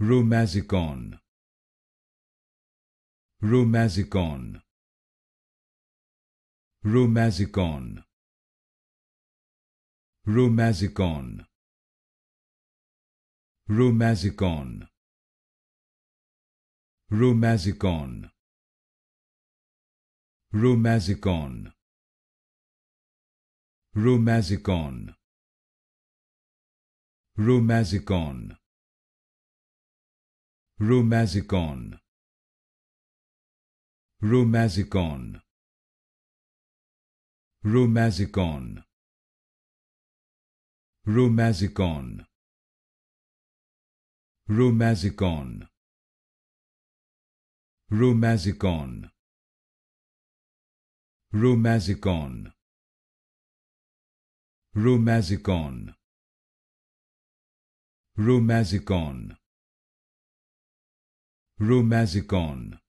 Rumazicon. Rumazicon. Rumazicon. Rumazicon. Rumazicon. Rumazicon. Rumazicon. Rumazicon. Rumazicon. Rumazicon. Rumazicon. Rumazicon. Rumazicon. Rumazicon. Romazicon